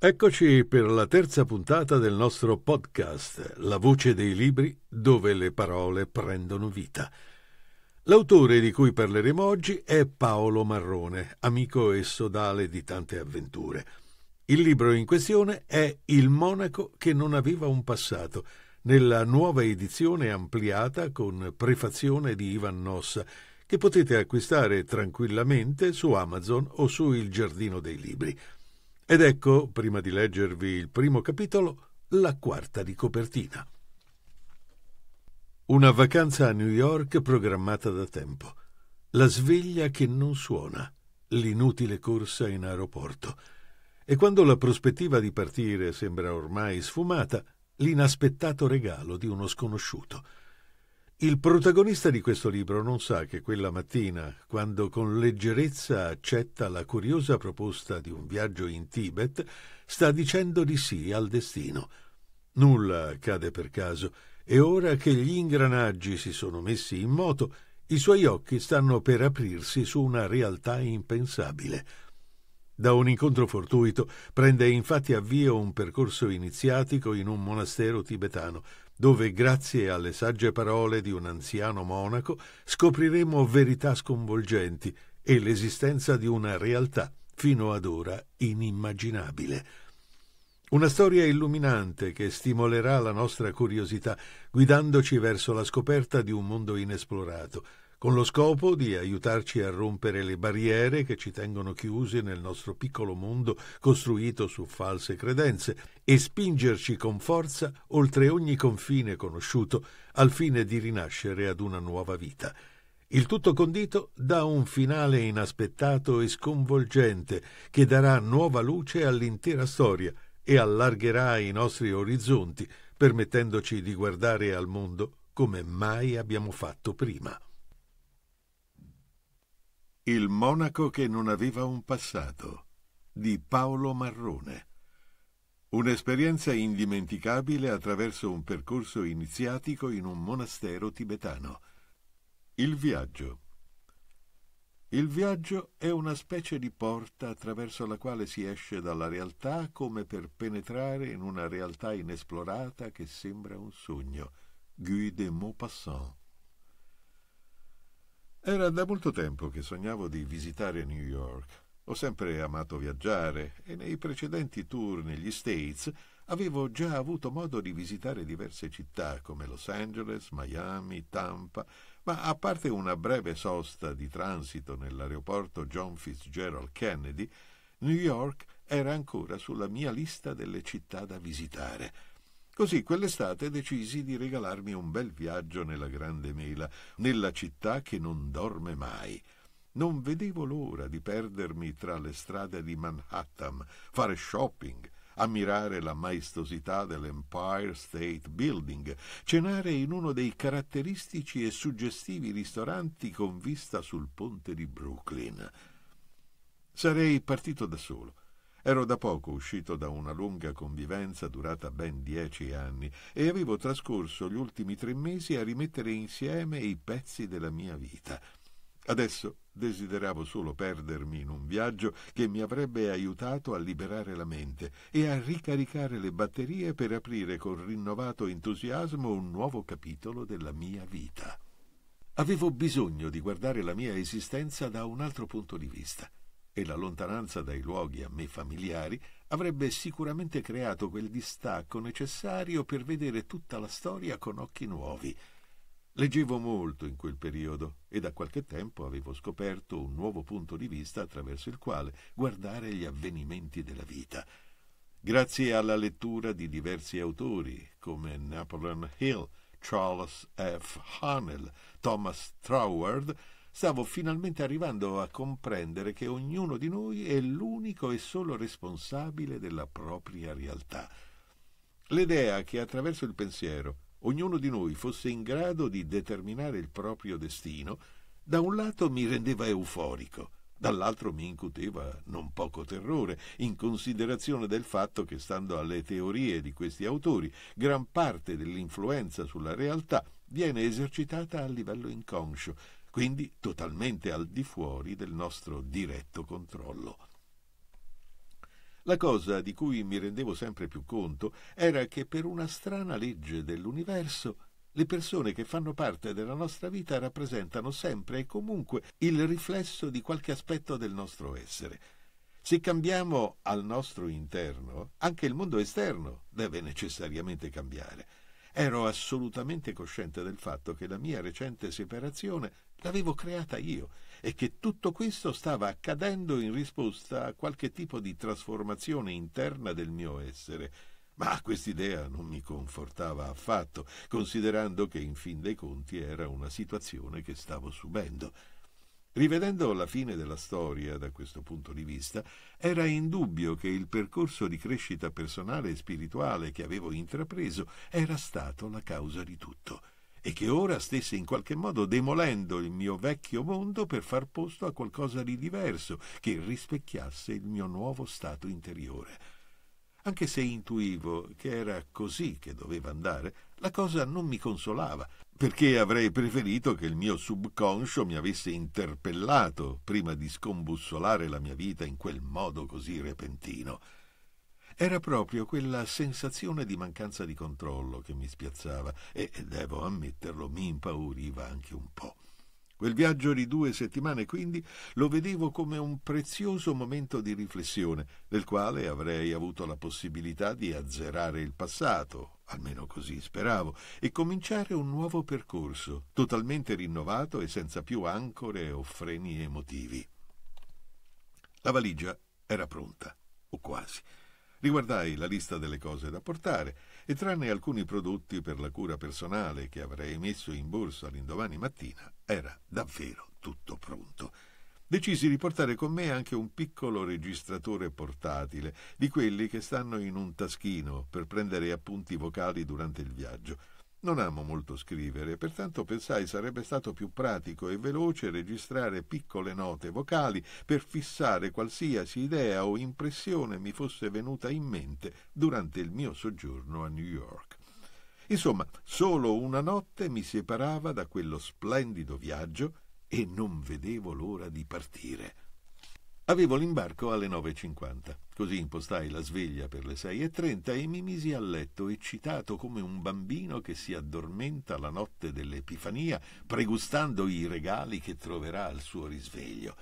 Eccoci per la terza puntata del nostro podcast, La voce dei libri, dove le parole prendono vita. L'autore di cui parleremo oggi è Paolo Marrone, amico e sodale di tante avventure. Il libro in questione è Il monaco che non aveva un passato, nella nuova edizione ampliata con prefazione di Ivan Nossa, che potete acquistare tranquillamente su Amazon o su Il Giardino dei Libri. Ed ecco, prima di leggervi il primo capitolo, la quarta di copertina. Una vacanza a New York programmata da tempo. La sveglia che non suona, l'inutile corsa in aeroporto. E quando la prospettiva di partire sembra ormai sfumata, l'inaspettato regalo di uno sconosciuto. Il protagonista di questo libro non sa che quella mattina, quando con leggerezza accetta la curiosa proposta di un viaggio in Tibet, sta dicendo di sì al destino. Nulla accade per caso, e ora che gli ingranaggi si sono messi in moto, i suoi occhi stanno per aprirsi su una realtà impensabile. Da un incontro fortuito prende infatti avvio un percorso iniziatico in un monastero tibetano, dove grazie alle sagge parole di un anziano monaco scopriremo verità sconvolgenti e l'esistenza di una realtà fino ad ora inimmaginabile. Una storia illuminante che stimolerà la nostra curiosità, guidandoci verso la scoperta di un mondo inesplorato, con lo scopo di aiutarci a rompere le barriere che ci tengono chiusi nel nostro piccolo mondo costruito su false credenze e spingerci con forza oltre ogni confine conosciuto al fine di rinascere ad una nuova vita. Il tutto condito da un finale inaspettato e sconvolgente che darà nuova luce all'intera storia e allargherà i nostri orizzonti, permettendoci di guardare al mondo come mai abbiamo fatto prima. Il monaco che non aveva un passato di Paolo Marrone. Un'esperienza indimenticabile attraverso un percorso iniziatico in un monastero tibetano. Il viaggio. Il viaggio è una specie di porta attraverso la quale si esce dalla realtà come per penetrare in una realtà inesplorata che sembra un sogno. Guy de Maupassant. Era da molto tempo che sognavo di visitare New York. Ho sempre amato viaggiare e nei precedenti tour negli States avevo già avuto modo di visitare diverse città come Los Angeles, Miami, Tampa, ma a parte una breve sosta di transito nell'aeroporto John Fitzgerald Kennedy, New York era ancora sulla mia lista delle città da visitare. Così quell'estate decisi di regalarmi un bel viaggio nella Grande Mela, nella città che non dorme mai. Non vedevo l'ora di perdermi tra le strade di Manhattan, fare shopping, ammirare la maestosità dell'Empire State Building, cenare in uno dei caratteristici e suggestivi ristoranti con vista sul ponte di Brooklyn. Sarei partito da solo Ero da poco uscito da una lunga convivenza durata ben dieci anni e avevo trascorso gli ultimi tre mesi a rimettere insieme i pezzi della mia vita. Adesso desideravo solo perdermi in un viaggio che mi avrebbe aiutato a liberare la mente e a ricaricare le batterie per aprire con rinnovato entusiasmo un nuovo capitolo della mia vita. Avevo bisogno di guardare la mia esistenza da un altro punto di vista e la lontananza dai luoghi a me familiari avrebbe sicuramente creato quel distacco necessario per vedere tutta la storia con occhi nuovi. Leggevo molto in quel periodo e da qualche tempo avevo scoperto un nuovo punto di vista attraverso il quale guardare gli avvenimenti della vita. Grazie alla lettura di diversi autori come Napoleon Hill, Charles F. Harnell, Thomas Troward, stavo finalmente arrivando a comprendere che ognuno di noi è l'unico e solo responsabile della propria realtà. L'idea che attraverso il pensiero ognuno di noi fosse in grado di determinare il proprio destino, da un lato mi rendeva euforico, dall'altro mi incuteva non poco terrore, in considerazione del fatto che, stando alle teorie di questi autori, gran parte dell'influenza sulla realtà viene esercitata a livello inconscio, quindi totalmente al di fuori del nostro diretto controllo. La cosa di cui mi rendevo sempre più conto era che per una strana legge dell'universo le persone che fanno parte della nostra vita rappresentano sempre e comunque il riflesso di qualche aspetto del nostro essere. Se cambiamo al nostro interno, anche il mondo esterno deve necessariamente cambiare. Ero assolutamente cosciente del fatto che la mia recente separazione l'avevo creata io e che tutto questo stava accadendo in risposta a qualche tipo di trasformazione interna del mio essere. Ma quest'idea non mi confortava affatto, considerando che in fin dei conti era una situazione che stavo subendo. Rivedendo la fine della storia da questo punto di vista, era indubbio che il percorso di crescita personale e spirituale che avevo intrapreso era stato la causa di tutto e che ora stesse in qualche modo demolendo il mio vecchio mondo per far posto a qualcosa di diverso che rispecchiasse il mio nuovo stato interiore. Anche se intuivo che era così che doveva andare, la cosa non mi consolava, perché avrei preferito che il mio subconscio mi avesse interpellato prima di scombussolare la mia vita in quel modo così repentino. Era proprio quella sensazione di mancanza di controllo che mi spiazzava e, devo ammetterlo, mi impauriva anche un po'. Quel viaggio di due settimane quindi lo vedevo come un prezioso momento di riflessione, nel quale avrei avuto la possibilità di azzerare il passato, almeno così speravo, e cominciare un nuovo percorso, totalmente rinnovato e senza più ancore o freni emotivi. La valigia era pronta, o quasi. Riguardai la lista delle cose da portare e tranne alcuni prodotti per la cura personale che avrei messo in borsa l'indomani mattina, era davvero tutto pronto. Decisi di portare con me anche un piccolo registratore portatile, di quelli che stanno in un taschino per prendere appunti vocali durante il viaggio. Non amo molto scrivere, pertanto pensai sarebbe stato più pratico e veloce registrare piccole note vocali per fissare qualsiasi idea o impressione mi fosse venuta in mente durante il mio soggiorno a New York. Insomma, solo una notte mi separava da quello splendido viaggio e non vedevo l'ora di partire. Avevo l'imbarco alle 9.50, così impostai la sveglia per le 6.30 e mi misi a letto eccitato come un bambino che si addormenta la notte dell'Epifania pregustando i regali che troverà al suo risveglio.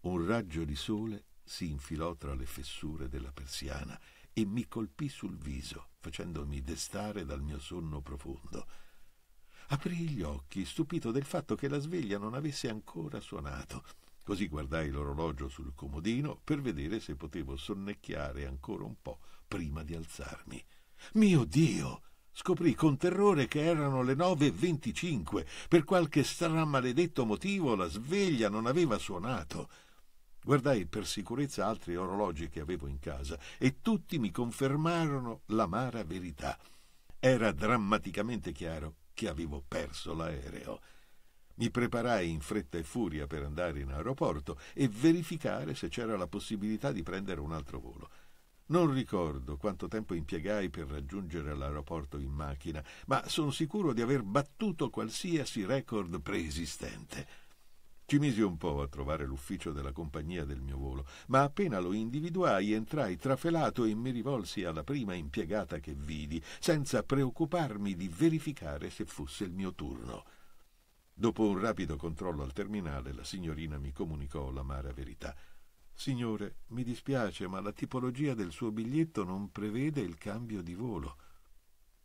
Un raggio di sole si infilò tra le fessure della persiana e mi colpì sul viso, facendomi destare dal mio sonno profondo. Aprii gli occhi, stupito del fatto che la sveglia non avesse ancora suonato. Così guardai l'orologio sul comodino per vedere se potevo sonnecchiare ancora un po' prima di alzarmi. Mio Dio! Scoprì con terrore che erano le nove e venticinque. Per qualche stramaledetto motivo la sveglia non aveva suonato. Guardai per sicurezza altri orologi che avevo in casa e tutti mi confermarono l'amara verità. Era drammaticamente chiaro che avevo perso l'aereo. Mi preparai in fretta e furia per andare in aeroporto e verificare se c'era la possibilità di prendere un altro volo. Non ricordo quanto tempo impiegai per raggiungere l'aeroporto in macchina, ma sono sicuro di aver battuto qualsiasi record preesistente. Ci misi un po' a trovare l'ufficio della compagnia del mio volo, ma appena lo individuai entrai trafelato e mi rivolsi alla prima impiegata che vidi, senza preoccuparmi di verificare se fosse il mio turno. Dopo un rapido controllo al terminale, la signorina mi comunicò l'amara verità. Signore, mi dispiace, ma la tipologia del suo biglietto non prevede il cambio di volo.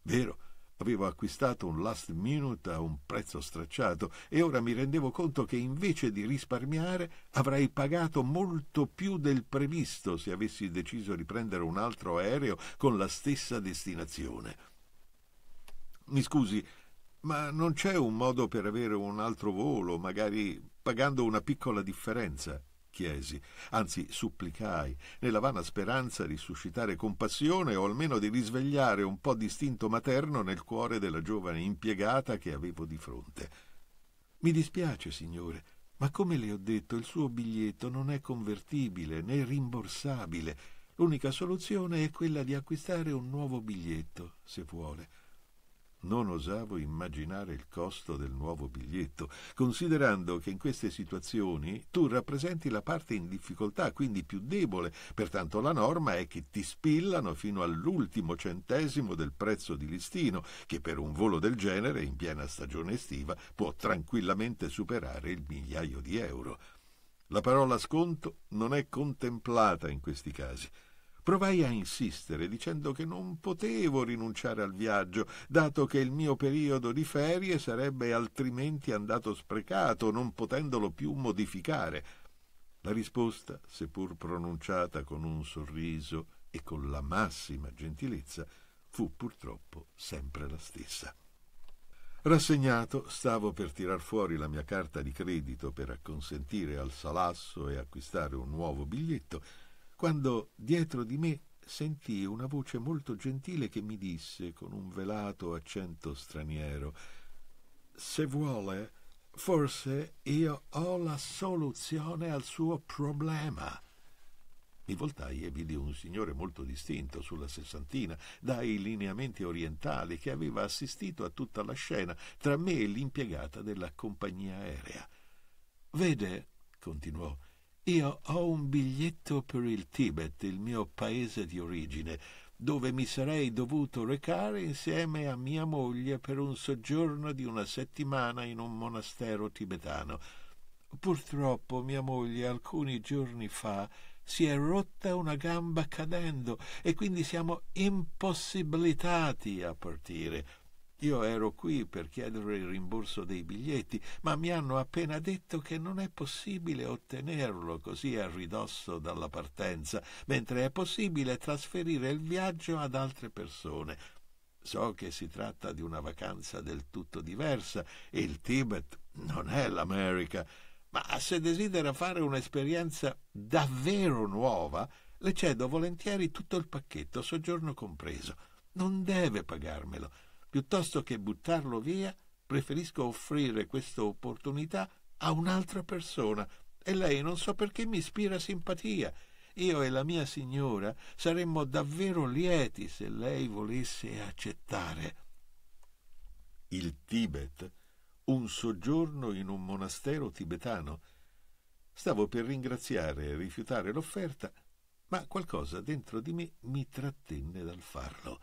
Vero, avevo acquistato un last minute a un prezzo stracciato e ora mi rendevo conto che invece di risparmiare avrei pagato molto più del previsto se avessi deciso di prendere un altro aereo con la stessa destinazione. Mi scusi, ma non c'è un modo per avere un altro volo, magari pagando una piccola differenza? chiesi, anzi supplicai, nella vana speranza di suscitare compassione o almeno di risvegliare un po' di istinto materno nel cuore della giovane impiegata che avevo di fronte. Mi dispiace, signore, ma come le ho detto il suo biglietto non è convertibile né rimborsabile. L'unica soluzione è quella di acquistare un nuovo biglietto, se vuole. Non osavo immaginare il costo del nuovo biglietto, considerando che in queste situazioni tu rappresenti la parte in difficoltà, quindi più debole, pertanto la norma è che ti spillano fino all'ultimo centesimo del prezzo di listino, che per un volo del genere in piena stagione estiva può tranquillamente superare il migliaio di euro. La parola sconto non è contemplata in questi casi. Provai a insistere dicendo che non potevo rinunciare al viaggio, dato che il mio periodo di ferie sarebbe altrimenti andato sprecato, non potendolo più modificare. La risposta, seppur pronunciata con un sorriso e con la massima gentilezza, fu purtroppo sempre la stessa. Rassegnato, stavo per tirar fuori la mia carta di credito per acconsentire al salasso e acquistare un nuovo biglietto, quando dietro di me sentii una voce molto gentile che mi disse con un velato accento straniero Se vuole, forse io ho la soluzione al suo problema. Mi voltai e vidi un signore molto distinto sulla sessantina, dai lineamenti orientali, che aveva assistito a tutta la scena tra me e l'impiegata della compagnia aerea. Vede, continuò, io ho un biglietto per il Tibet, il mio paese di origine, dove mi sarei dovuto recare insieme a mia moglie per un soggiorno di una settimana in un monastero tibetano. Purtroppo mia moglie alcuni giorni fa si è rotta una gamba cadendo e quindi siamo impossibilitati a partire. Io ero qui per chiedere il rimborso dei biglietti, ma mi hanno appena detto che non è possibile ottenerlo così a ridosso dalla partenza, mentre è possibile trasferire il viaggio ad altre persone. So che si tratta di una vacanza del tutto diversa. Il Tibet non è l'America. Ma se desidera fare un'esperienza davvero nuova, le cedo volentieri tutto il pacchetto, soggiorno compreso. Non deve pagarmelo Piuttosto che buttarlo via, preferisco offrire questa opportunità a un'altra persona. E lei non so perché mi ispira simpatia. Io e la mia signora saremmo davvero lieti se lei volesse accettare. Il Tibet, un soggiorno in un monastero tibetano. Stavo per ringraziare e rifiutare l'offerta, ma qualcosa dentro di me mi trattenne dal farlo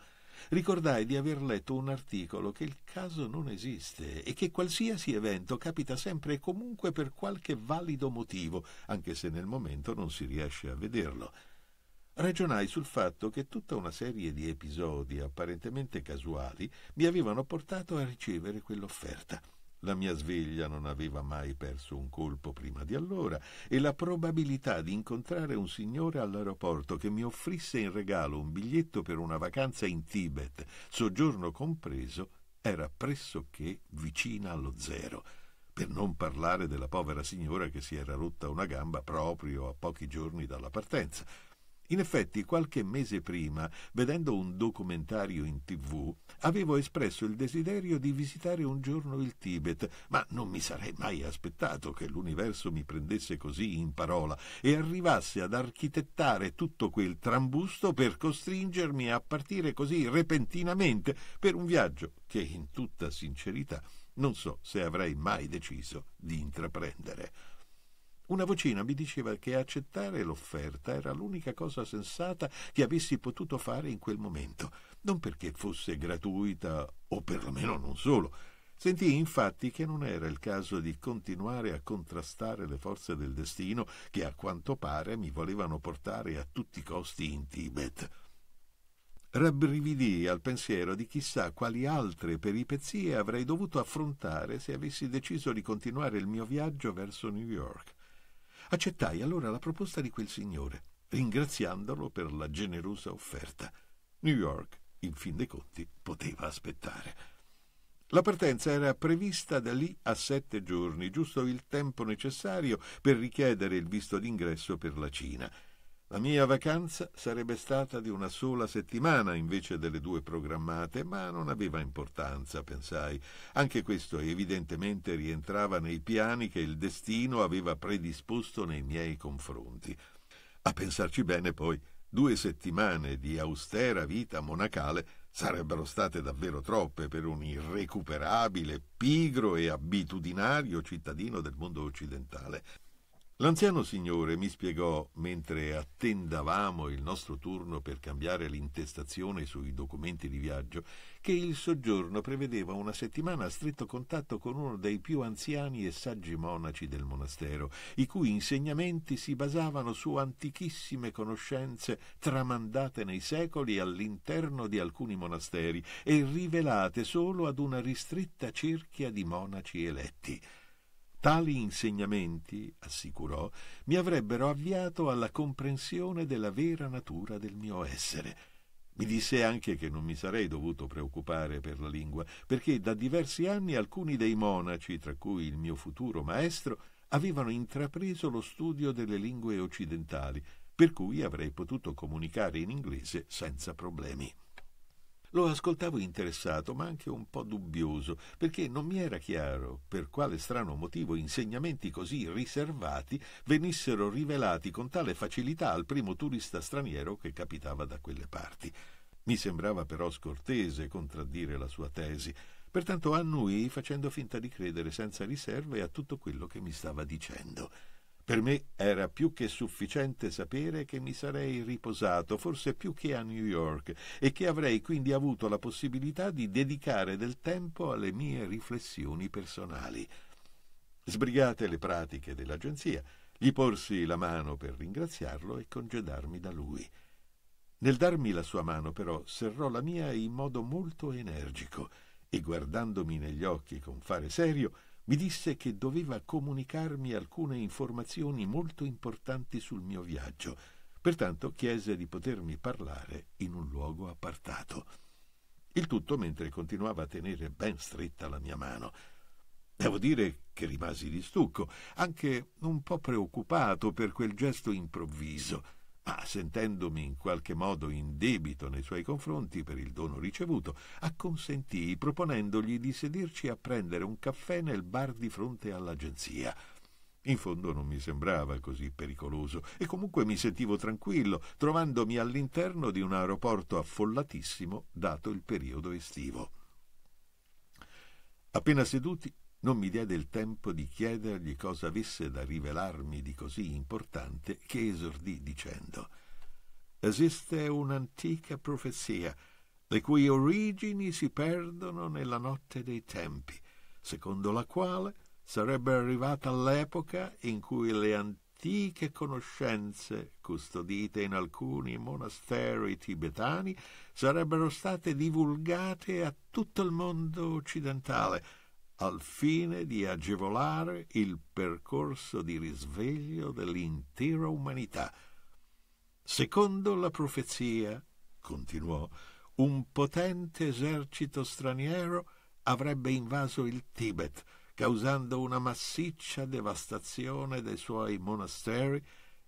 ricordai di aver letto un articolo che il caso non esiste e che qualsiasi evento capita sempre e comunque per qualche valido motivo, anche se nel momento non si riesce a vederlo. Ragionai sul fatto che tutta una serie di episodi apparentemente casuali mi avevano portato a ricevere quell'offerta. La mia sveglia non aveva mai perso un colpo prima di allora e la probabilità di incontrare un signore all'aeroporto che mi offrisse in regalo un biglietto per una vacanza in Tibet, soggiorno compreso, era pressoché vicina allo zero. Per non parlare della povera signora che si era rotta una gamba proprio a pochi giorni dalla partenza. In effetti, qualche mese prima, vedendo un documentario in tv, avevo espresso il desiderio di visitare un giorno il Tibet, ma non mi sarei mai aspettato che l'universo mi prendesse così in parola e arrivasse ad architettare tutto quel trambusto per costringermi a partire così repentinamente per un viaggio che, in tutta sincerità, non so se avrei mai deciso di intraprendere. Una vocina mi diceva che accettare l'offerta era l'unica cosa sensata che avessi potuto fare in quel momento, non perché fosse gratuita o perlomeno non solo. Sentì infatti che non era il caso di continuare a contrastare le forze del destino che a quanto pare mi volevano portare a tutti i costi in Tibet. Rabbrividì al pensiero di chissà quali altre peripezie avrei dovuto affrontare se avessi deciso di continuare il mio viaggio verso New York. Accettai allora la proposta di quel signore, ringraziandolo per la generosa offerta. New York, in fin dei conti, poteva aspettare. La partenza era prevista da lì a sette giorni, giusto il tempo necessario per richiedere il visto d'ingresso per la Cina. La mia vacanza sarebbe stata di una sola settimana invece delle due programmate, ma non aveva importanza, pensai. Anche questo evidentemente rientrava nei piani che il destino aveva predisposto nei miei confronti. A pensarci bene, poi, due settimane di austera vita monacale sarebbero state davvero troppe per un irrecuperabile, pigro e abitudinario cittadino del mondo occidentale. L'anziano signore mi spiegò, mentre attendavamo il nostro turno per cambiare l'intestazione sui documenti di viaggio, che il soggiorno prevedeva una settimana a stretto contatto con uno dei più anziani e saggi monaci del monastero, i cui insegnamenti si basavano su antichissime conoscenze tramandate nei secoli all'interno di alcuni monasteri e rivelate solo ad una ristretta cerchia di monaci eletti. Tali insegnamenti, assicurò, mi avrebbero avviato alla comprensione della vera natura del mio essere. Mi disse anche che non mi sarei dovuto preoccupare per la lingua, perché da diversi anni alcuni dei monaci, tra cui il mio futuro maestro, avevano intrapreso lo studio delle lingue occidentali, per cui avrei potuto comunicare in inglese senza problemi. Lo ascoltavo interessato, ma anche un po' dubbioso, perché non mi era chiaro per quale strano motivo insegnamenti così riservati venissero rivelati con tale facilità al primo turista straniero che capitava da quelle parti. Mi sembrava però scortese contraddire la sua tesi, pertanto annui facendo finta di credere senza riserve a tutto quello che mi stava dicendo. Per me era più che sufficiente sapere che mi sarei riposato, forse più che a New York, e che avrei quindi avuto la possibilità di dedicare del tempo alle mie riflessioni personali. Sbrigate le pratiche dell'agenzia, gli porsi la mano per ringraziarlo e congedarmi da lui. Nel darmi la sua mano, però, serrò la mia in modo molto energico e guardandomi negli occhi con fare serio, mi disse che doveva comunicarmi alcune informazioni molto importanti sul mio viaggio, pertanto chiese di potermi parlare in un luogo appartato. Il tutto mentre continuava a tenere ben stretta la mia mano. Devo dire che rimasi di stucco, anche un po' preoccupato per quel gesto improvviso ma sentendomi in qualche modo in debito nei suoi confronti per il dono ricevuto, acconsentii proponendogli di sedirci a prendere un caffè nel bar di fronte all'agenzia. In fondo non mi sembrava così pericoloso e comunque mi sentivo tranquillo, trovandomi all'interno di un aeroporto affollatissimo dato il periodo estivo. Appena seduti, non mi diede il tempo di chiedergli cosa avesse da rivelarmi di così importante che esordì dicendo Esiste un'antica profezia, le cui origini si perdono nella notte dei tempi, secondo la quale sarebbe arrivata l'epoca in cui le antiche conoscenze, custodite in alcuni monasteri tibetani, sarebbero state divulgate a tutto il mondo occidentale, al fine di agevolare il percorso di risveglio dell'intera umanità. Secondo la profezia, continuò, un potente esercito straniero avrebbe invaso il Tibet, causando una massiccia devastazione dei suoi monasteri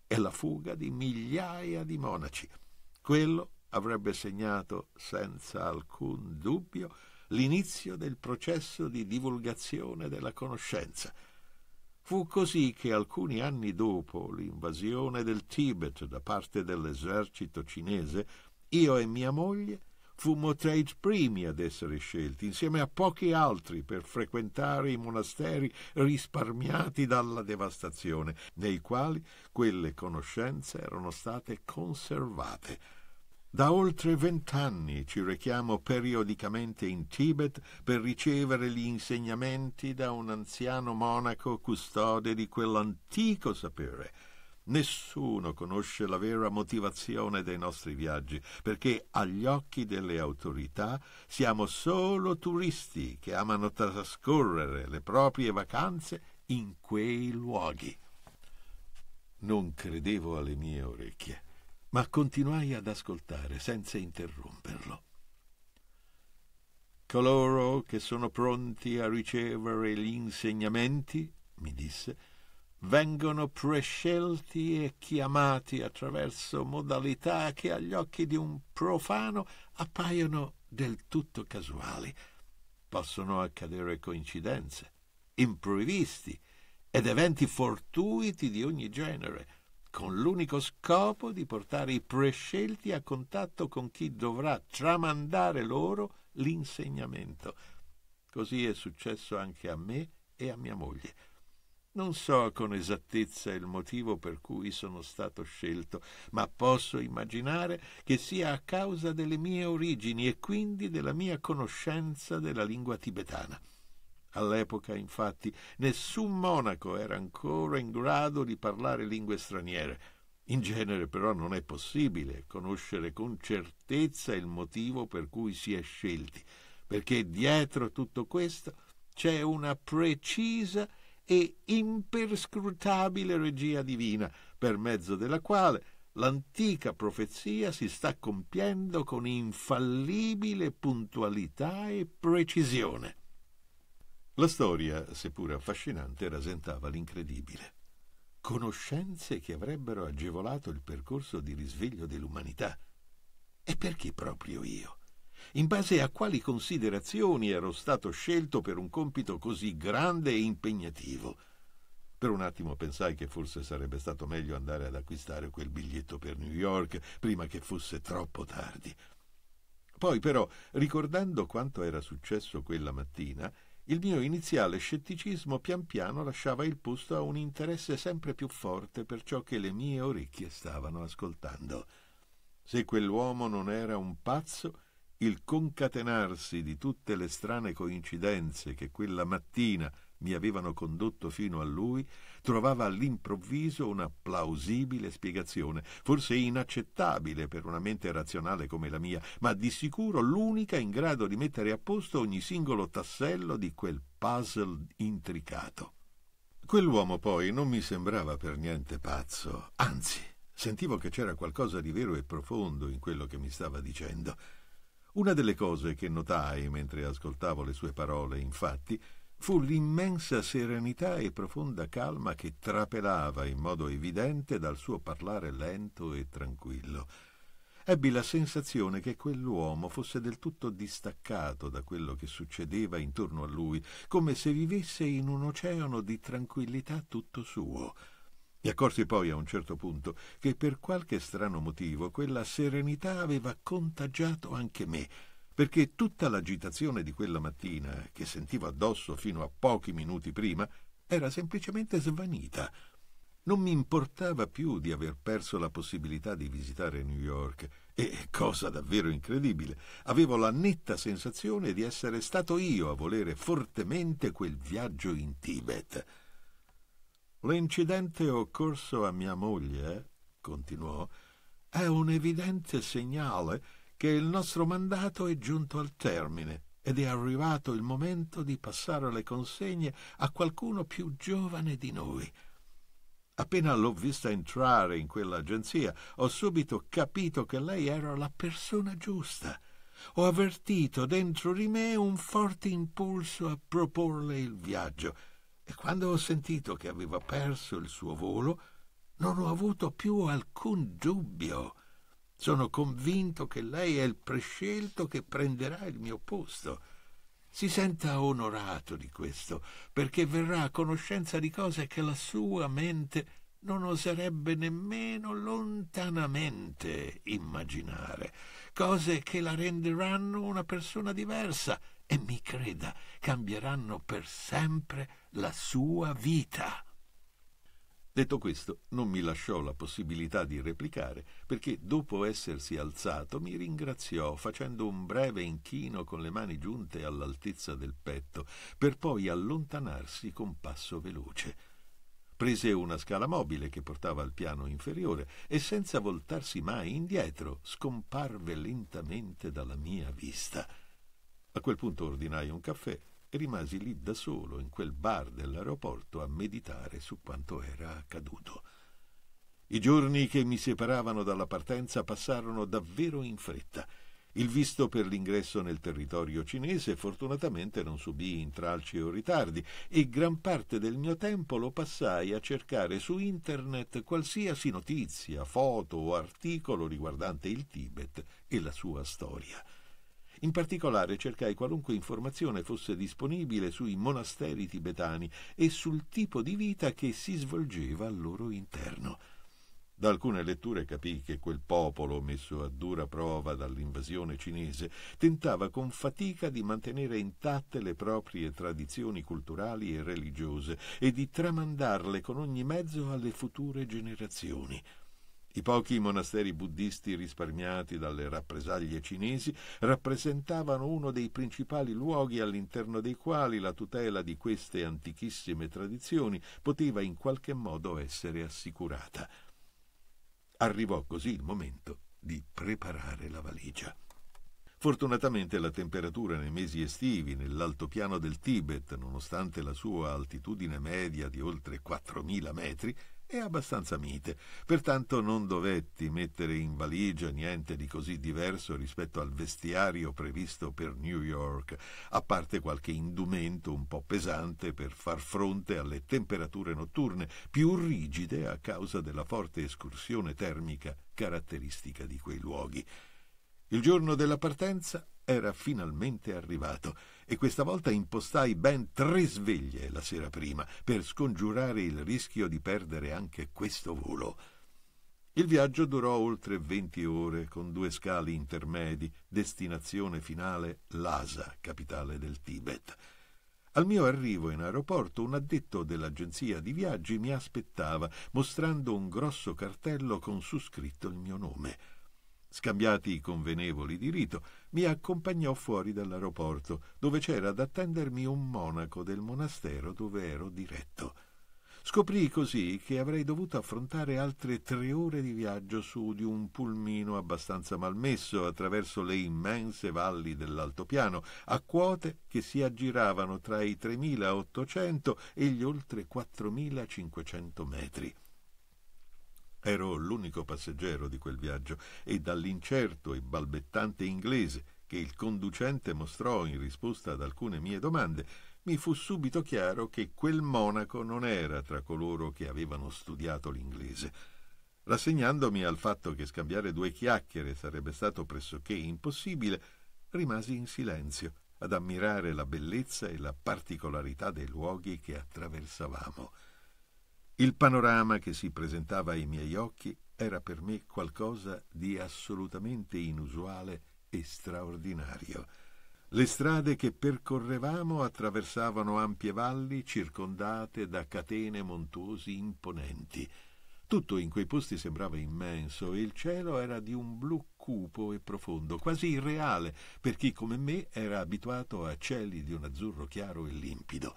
e la fuga di migliaia di monaci. Quello avrebbe segnato senza alcun dubbio l'inizio del processo di divulgazione della conoscenza. Fu così che alcuni anni dopo l'invasione del Tibet da parte dell'esercito cinese, io e mia moglie fummo tra i primi ad essere scelti, insieme a pochi altri, per frequentare i monasteri risparmiati dalla devastazione, nei quali quelle conoscenze erano state conservate. Da oltre vent'anni ci rechiamo periodicamente in Tibet per ricevere gli insegnamenti da un anziano monaco custode di quell'antico sapere. Nessuno conosce la vera motivazione dei nostri viaggi, perché agli occhi delle autorità siamo solo turisti che amano trascorrere le proprie vacanze in quei luoghi. Non credevo alle mie orecchie ma continuai ad ascoltare senza interromperlo. Coloro che sono pronti a ricevere gli insegnamenti, mi disse, vengono prescelti e chiamati attraverso modalità che agli occhi di un profano appaiono del tutto casuali. Possono accadere coincidenze, imprevisti ed eventi fortuiti di ogni genere con l'unico scopo di portare i prescelti a contatto con chi dovrà tramandare loro l'insegnamento. Così è successo anche a me e a mia moglie. Non so con esattezza il motivo per cui sono stato scelto, ma posso immaginare che sia a causa delle mie origini e quindi della mia conoscenza della lingua tibetana. All'epoca, infatti, nessun monaco era ancora in grado di parlare lingue straniere. In genere però non è possibile conoscere con certezza il motivo per cui si è scelti, perché dietro tutto questo c'è una precisa e imperscrutabile regia divina, per mezzo della quale l'antica profezia si sta compiendo con infallibile puntualità e precisione. La storia, seppur affascinante, rasentava l'incredibile. Conoscenze che avrebbero agevolato il percorso di risveglio dell'umanità. E perché proprio io? In base a quali considerazioni ero stato scelto per un compito così grande e impegnativo? Per un attimo pensai che forse sarebbe stato meglio andare ad acquistare quel biglietto per New York prima che fosse troppo tardi. Poi però, ricordando quanto era successo quella mattina, il mio iniziale scetticismo pian piano lasciava il posto a un interesse sempre più forte per ciò che le mie orecchie stavano ascoltando. Se quell'uomo non era un pazzo, il concatenarsi di tutte le strane coincidenze che quella mattina mi avevano condotto fino a lui, trovava all'improvviso una plausibile spiegazione, forse inaccettabile per una mente razionale come la mia, ma di sicuro l'unica in grado di mettere a posto ogni singolo tassello di quel puzzle intricato. Quell'uomo poi non mi sembrava per niente pazzo, anzi, sentivo che c'era qualcosa di vero e profondo in quello che mi stava dicendo. Una delle cose che notai mentre ascoltavo le sue parole, infatti, fu l'immensa serenità e profonda calma che trapelava in modo evidente dal suo parlare lento e tranquillo. Ebbi la sensazione che quell'uomo fosse del tutto distaccato da quello che succedeva intorno a lui, come se vivesse in un oceano di tranquillità tutto suo. Mi accorsi poi a un certo punto che per qualche strano motivo quella serenità aveva contagiato anche me perché tutta l'agitazione di quella mattina, che sentivo addosso fino a pochi minuti prima, era semplicemente svanita. Non mi importava più di aver perso la possibilità di visitare New York e, cosa davvero incredibile, avevo la netta sensazione di essere stato io a volere fortemente quel viaggio in Tibet. L'incidente occorso a mia moglie, continuò, è un evidente segnale che il nostro mandato è giunto al termine ed è arrivato il momento di passare le consegne a qualcuno più giovane di noi. Appena l'ho vista entrare in quell'agenzia, ho subito capito che lei era la persona giusta. Ho avvertito dentro di me un forte impulso a proporle il viaggio e quando ho sentito che aveva perso il suo volo, non ho avuto più alcun dubbio sono convinto che lei è il prescelto che prenderà il mio posto. Si senta onorato di questo, perché verrà a conoscenza di cose che la sua mente non oserebbe nemmeno lontanamente immaginare, cose che la renderanno una persona diversa e mi creda, cambieranno per sempre la sua vita. Detto questo, non mi lasciò la possibilità di replicare, perché dopo essersi alzato mi ringraziò facendo un breve inchino con le mani giunte all'altezza del petto, per poi allontanarsi con passo veloce. Prese una scala mobile che portava al piano inferiore e senza voltarsi mai indietro scomparve lentamente dalla mia vista. A quel punto ordinai un caffè e rimasi lì da solo in quel bar dell'aeroporto a meditare su quanto era accaduto. I giorni che mi separavano dalla partenza passarono davvero in fretta. Il visto per l'ingresso nel territorio cinese fortunatamente non subì intralci o ritardi e gran parte del mio tempo lo passai a cercare su internet qualsiasi notizia, foto o articolo riguardante il Tibet e la sua storia. In particolare cercai qualunque informazione fosse disponibile sui monasteri tibetani e sul tipo di vita che si svolgeva al loro interno. Da alcune letture capii che quel popolo, messo a dura prova dall'invasione cinese, tentava con fatica di mantenere intatte le proprie tradizioni culturali e religiose e di tramandarle con ogni mezzo alle future generazioni. I pochi monasteri buddisti risparmiati dalle rappresaglie cinesi rappresentavano uno dei principali luoghi all'interno dei quali la tutela di queste antichissime tradizioni poteva in qualche modo essere assicurata. Arrivò così il momento di preparare la valigia. Fortunatamente la temperatura nei mesi estivi nell'altopiano del Tibet, nonostante la sua altitudine media di oltre 4.000 metri, e abbastanza mite, pertanto non dovetti mettere in valigia niente di così diverso rispetto al vestiario previsto per New York, a parte qualche indumento un po' pesante per far fronte alle temperature notturne più rigide a causa della forte escursione termica caratteristica di quei luoghi. Il giorno della partenza era finalmente arrivato e questa volta impostai ben tre sveglie la sera prima per scongiurare il rischio di perdere anche questo volo. Il viaggio durò oltre venti ore con due scali intermedi, destinazione finale Lhasa, capitale del Tibet. Al mio arrivo in aeroporto un addetto dell'agenzia di viaggi mi aspettava, mostrando un grosso cartello con su scritto il mio nome. Scambiati i convenevoli di rito, mi accompagnò fuori dall'aeroporto, dove c'era ad attendermi un monaco del monastero dove ero diretto. Scoprì così che avrei dovuto affrontare altre tre ore di viaggio su di un pulmino abbastanza malmesso attraverso le immense valli dell'altopiano, a quote che si aggiravano tra i 3.800 e gli oltre 4.500 metri. Ero l'unico passeggero di quel viaggio e dall'incerto e balbettante inglese che il conducente mostrò in risposta ad alcune mie domande, mi fu subito chiaro che quel monaco non era tra coloro che avevano studiato l'inglese. Rassegnandomi al fatto che scambiare due chiacchiere sarebbe stato pressoché impossibile, rimasi in silenzio ad ammirare la bellezza e la particolarità dei luoghi che attraversavamo. Il panorama che si presentava ai miei occhi era per me qualcosa di assolutamente inusuale e straordinario. Le strade che percorrevamo attraversavano ampie valli circondate da catene montuosi imponenti. Tutto in quei posti sembrava immenso e il cielo era di un blu cupo e profondo, quasi irreale per chi come me era abituato a cieli di un azzurro chiaro e limpido.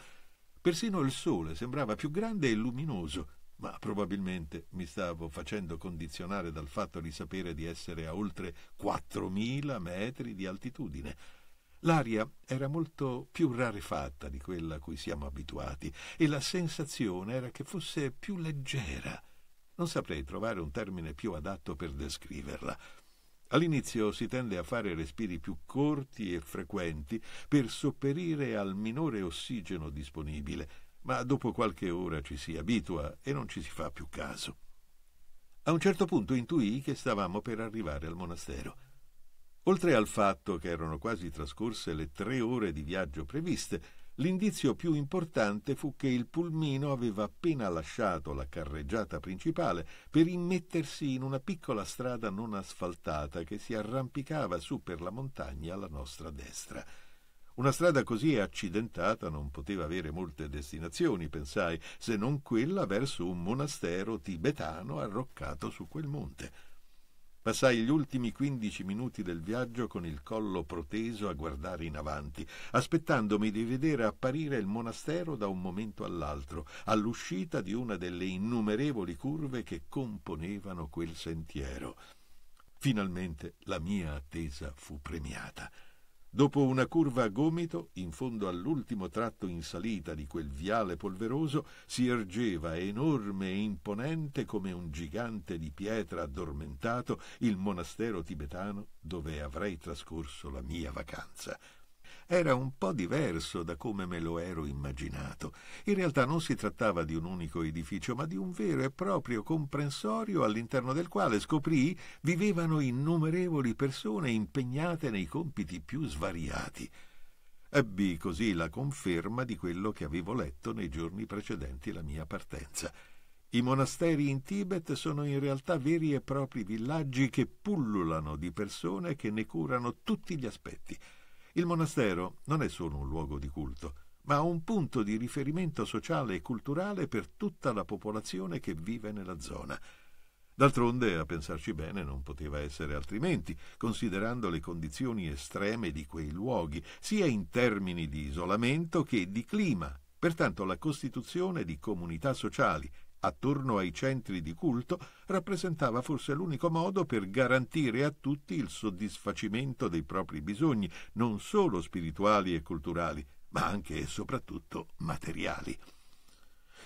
Persino il sole sembrava più grande e luminoso, ma probabilmente mi stavo facendo condizionare dal fatto di sapere di essere a oltre 4.000 metri di altitudine. L'aria era molto più rarefatta di quella a cui siamo abituati e la sensazione era che fosse più leggera. Non saprei trovare un termine più adatto per descriverla. All'inizio si tende a fare respiri più corti e frequenti per sopperire al minore ossigeno disponibile, ma dopo qualche ora ci si abitua e non ci si fa più caso. A un certo punto intuì che stavamo per arrivare al monastero. Oltre al fatto che erano quasi trascorse le tre ore di viaggio previste, L'indizio più importante fu che il pulmino aveva appena lasciato la carreggiata principale per immettersi in una piccola strada non asfaltata che si arrampicava su per la montagna alla nostra destra. Una strada così accidentata non poteva avere molte destinazioni, pensai, se non quella verso un monastero tibetano arroccato su quel monte. Passai gli ultimi quindici minuti del viaggio con il collo proteso a guardare in avanti, aspettandomi di vedere apparire il monastero da un momento all'altro, all'uscita di una delle innumerevoli curve che componevano quel sentiero. Finalmente la mia attesa fu premiata. Dopo una curva a gomito, in fondo all'ultimo tratto in salita di quel viale polveroso, si ergeva enorme e imponente come un gigante di pietra addormentato il monastero tibetano dove avrei trascorso la mia vacanza era un po' diverso da come me lo ero immaginato. In realtà non si trattava di un unico edificio, ma di un vero e proprio comprensorio all'interno del quale, scoprì, vivevano innumerevoli persone impegnate nei compiti più svariati. Ebbi così la conferma di quello che avevo letto nei giorni precedenti la mia partenza. I monasteri in Tibet sono in realtà veri e propri villaggi che pullulano di persone che ne curano tutti gli aspetti. Il monastero non è solo un luogo di culto, ma un punto di riferimento sociale e culturale per tutta la popolazione che vive nella zona. D'altronde, a pensarci bene, non poteva essere altrimenti, considerando le condizioni estreme di quei luoghi, sia in termini di isolamento che di clima. Pertanto la costituzione di comunità sociali attorno ai centri di culto rappresentava forse l'unico modo per garantire a tutti il soddisfacimento dei propri bisogni, non solo spirituali e culturali, ma anche e soprattutto materiali.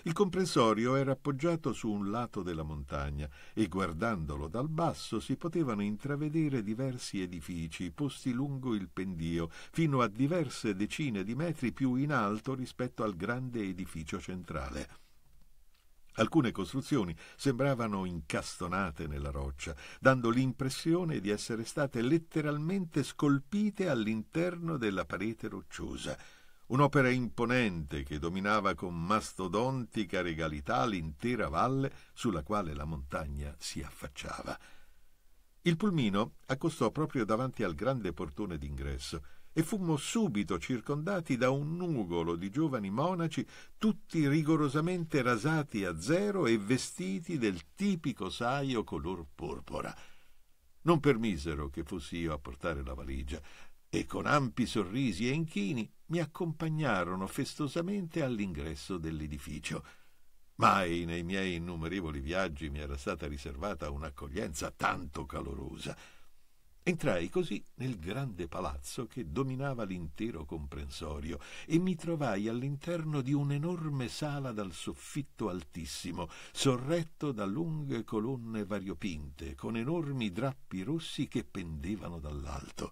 Il comprensorio era appoggiato su un lato della montagna e guardandolo dal basso si potevano intravedere diversi edifici posti lungo il pendio, fino a diverse decine di metri più in alto rispetto al grande edificio centrale. Alcune costruzioni sembravano incastonate nella roccia, dando l'impressione di essere state letteralmente scolpite all'interno della parete rocciosa. Un'opera imponente che dominava con mastodontica regalità l'intera valle sulla quale la montagna si affacciava. Il pulmino accostò proprio davanti al grande portone d'ingresso e fummo subito circondati da un nugolo di giovani monaci, tutti rigorosamente rasati a zero e vestiti del tipico saio color porpora. Non permisero che fossi io a portare la valigia e con ampi sorrisi e inchini mi accompagnarono festosamente all'ingresso dell'edificio. Mai nei miei innumerevoli viaggi mi era stata riservata un'accoglienza tanto calorosa. Entrai così nel grande palazzo che dominava l'intero comprensorio e mi trovai all'interno di un'enorme sala dal soffitto altissimo, sorretto da lunghe colonne variopinte, con enormi drappi rossi che pendevano dall'alto.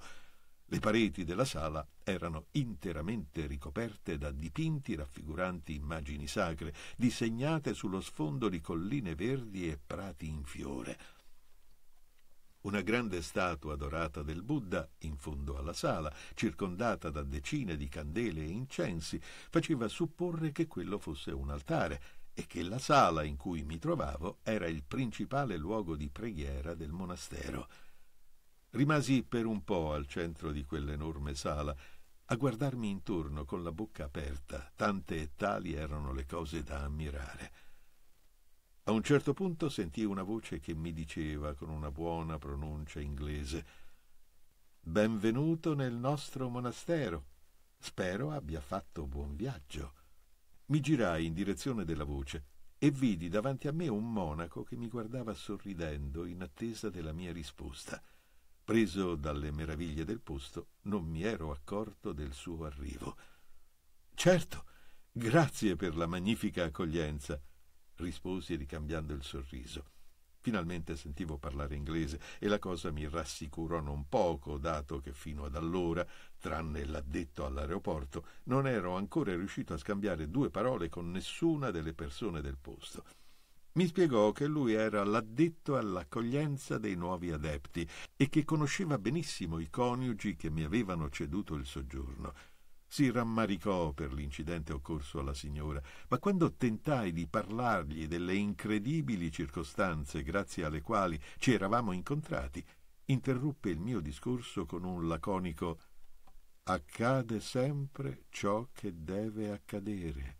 Le pareti della sala erano interamente ricoperte da dipinti raffiguranti immagini sacre, disegnate sullo sfondo di colline verdi e prati in fiore una grande statua dorata del Buddha in fondo alla sala, circondata da decine di candele e incensi, faceva supporre che quello fosse un altare e che la sala in cui mi trovavo era il principale luogo di preghiera del monastero. Rimasi per un po' al centro di quell'enorme sala, a guardarmi intorno con la bocca aperta, tante e tali erano le cose da ammirare. A un certo punto sentii una voce che mi diceva con una buona pronuncia inglese Benvenuto nel nostro monastero. Spero abbia fatto buon viaggio. Mi girai in direzione della voce e vidi davanti a me un monaco che mi guardava sorridendo in attesa della mia risposta. Preso dalle meraviglie del posto, non mi ero accorto del suo arrivo. Certo, grazie per la magnifica accoglienza risposi ricambiando il sorriso. Finalmente sentivo parlare inglese e la cosa mi rassicurò non poco, dato che fino ad allora, tranne l'addetto all'aeroporto, non ero ancora riuscito a scambiare due parole con nessuna delle persone del posto. Mi spiegò che lui era l'addetto all'accoglienza dei nuovi adepti e che conosceva benissimo i coniugi che mi avevano ceduto il soggiorno. Si rammaricò per l'incidente occorso alla signora, ma quando tentai di parlargli delle incredibili circostanze grazie alle quali ci eravamo incontrati, interruppe il mio discorso con un laconico Accade sempre ciò che deve accadere.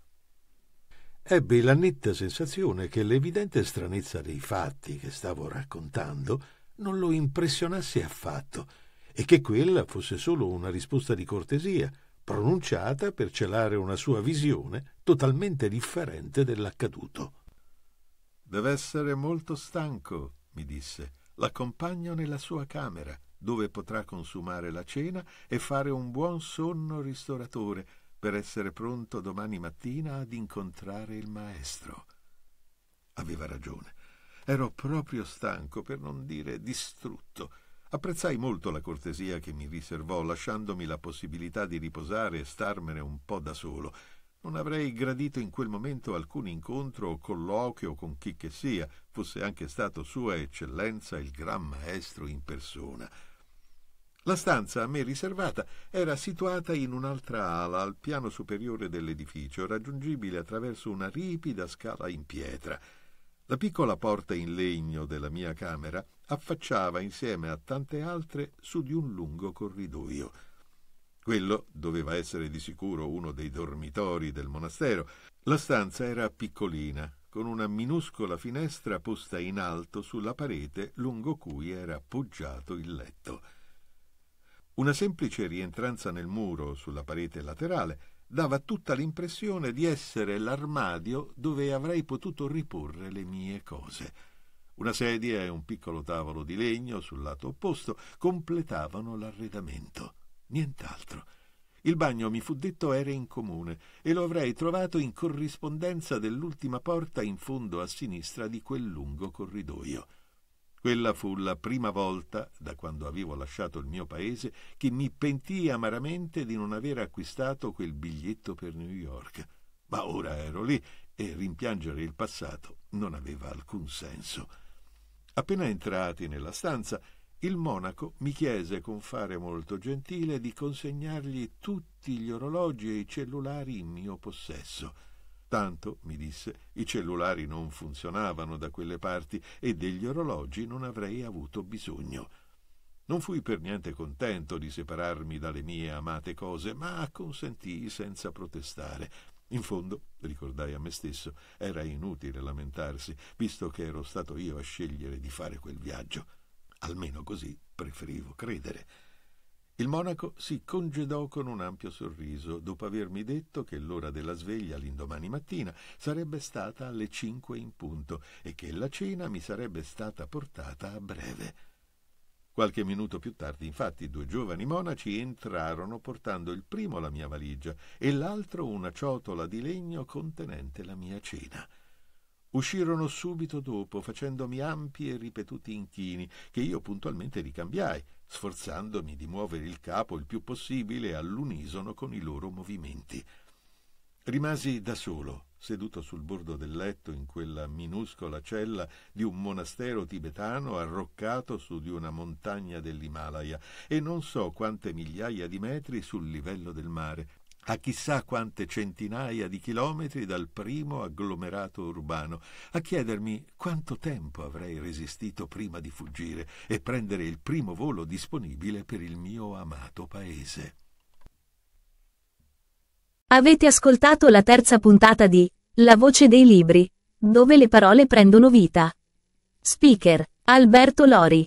Ebbe la netta sensazione che l'evidente stranezza dei fatti che stavo raccontando non lo impressionasse affatto e che quella fosse solo una risposta di cortesia pronunciata per celare una sua visione totalmente differente dell'accaduto. Deve essere molto stanco, mi disse. L'accompagno nella sua camera, dove potrà consumare la cena e fare un buon sonno ristoratore per essere pronto domani mattina ad incontrare il maestro. Aveva ragione. Ero proprio stanco, per non dire distrutto Apprezzai molto la cortesia che mi riservò, lasciandomi la possibilità di riposare e starmene un po' da solo. Non avrei gradito in quel momento alcun incontro o colloquio con chi che sia, fosse anche stato Sua Eccellenza il Gran Maestro in persona. La stanza a me riservata era situata in un'altra ala al piano superiore dell'edificio, raggiungibile attraverso una ripida scala in pietra. La piccola porta in legno della mia camera affacciava insieme a tante altre su di un lungo corridoio. Quello doveva essere di sicuro uno dei dormitori del monastero. La stanza era piccolina, con una minuscola finestra posta in alto sulla parete lungo cui era appoggiato il letto. Una semplice rientranza nel muro sulla parete laterale dava tutta l'impressione di essere l'armadio dove avrei potuto riporre le mie cose. Una sedia e un piccolo tavolo di legno sul lato opposto completavano l'arredamento. Nient'altro. Il bagno, mi fu detto, era in comune e lo avrei trovato in corrispondenza dell'ultima porta in fondo a sinistra di quel lungo corridoio. Quella fu la prima volta, da quando avevo lasciato il mio paese, che mi pentii amaramente di non aver acquistato quel biglietto per New York. Ma ora ero lì e rimpiangere il passato non aveva alcun senso. Appena entrati nella stanza, il monaco mi chiese con fare molto gentile di consegnargli tutti gli orologi e i cellulari in mio possesso. Tanto, mi disse, i cellulari non funzionavano da quelle parti e degli orologi non avrei avuto bisogno. Non fui per niente contento di separarmi dalle mie amate cose, ma acconsentii senza protestare. In fondo, ricordai a me stesso, era inutile lamentarsi, visto che ero stato io a scegliere di fare quel viaggio. Almeno così preferivo credere. Il monaco si congedò con un ampio sorriso, dopo avermi detto che l'ora della sveglia l'indomani mattina sarebbe stata alle cinque in punto e che la cena mi sarebbe stata portata a breve. Qualche minuto più tardi, infatti, due giovani monaci entrarono portando il primo la mia valigia e l'altro una ciotola di legno contenente la mia cena. Uscirono subito dopo, facendomi ampi e ripetuti inchini, che io puntualmente ricambiai sforzandomi di muovere il capo il più possibile all'unisono con i loro movimenti. Rimasi da solo, seduto sul bordo del letto in quella minuscola cella di un monastero tibetano arroccato su di una montagna dell'Himalaya e non so quante migliaia di metri sul livello del mare a chissà quante centinaia di chilometri dal primo agglomerato urbano, a chiedermi quanto tempo avrei resistito prima di fuggire e prendere il primo volo disponibile per il mio amato paese. Avete ascoltato la terza puntata di La voce dei libri, dove le parole prendono vita. Speaker Alberto Lori